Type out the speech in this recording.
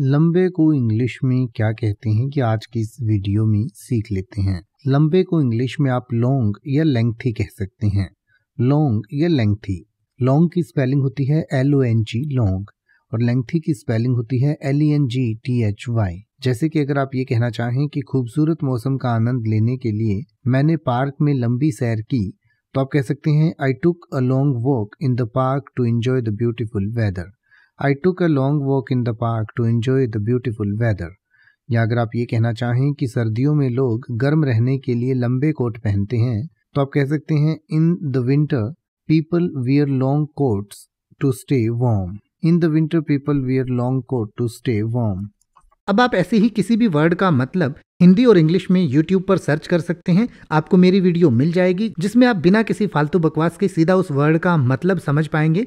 लंबे को इंग्लिश में क्या कहते हैं कि आज की इस वीडियो में सीख लेते हैं लंबे को इंग्लिश में आप लॉन्ग या लेंथी कह सकते हैं लॉन्ग या लेंथी लॉन्ग की स्पेलिंग होती है L O N G long और लेंथी की स्पेलिंग होती है L E N G T H Y जैसे कि अगर आप ये कहना चाहें कि खूबसूरत मौसम का आनंद लेने के लिए मैंने पार्क में लंबी सैर की तो आप कह सकते हैं I took a long walk in the park to enjoy the beautiful weather I took a long walk in the park to enjoy the beautiful weather या अगर आप ये कहना चाहें कि सर्दियों में लोग गर्म रहने के लिए लंबे कोट पहनते हैं तो आप कह सकते हैं in the winter people wear long coats to stay warm in the winter people wear long coat to stay warm अब आप ऐसे ही किसी भी वर्ड का मतलब हिंदी और इंग्लिश में यूट्यूब पर सर्च कर सकते हैं आपको मेरी वीडियो मिल जाएगी जिसमें आप बिना किसी फालतू बकवास के सीधा उस वर्ड का मतलब समझ पाएंगे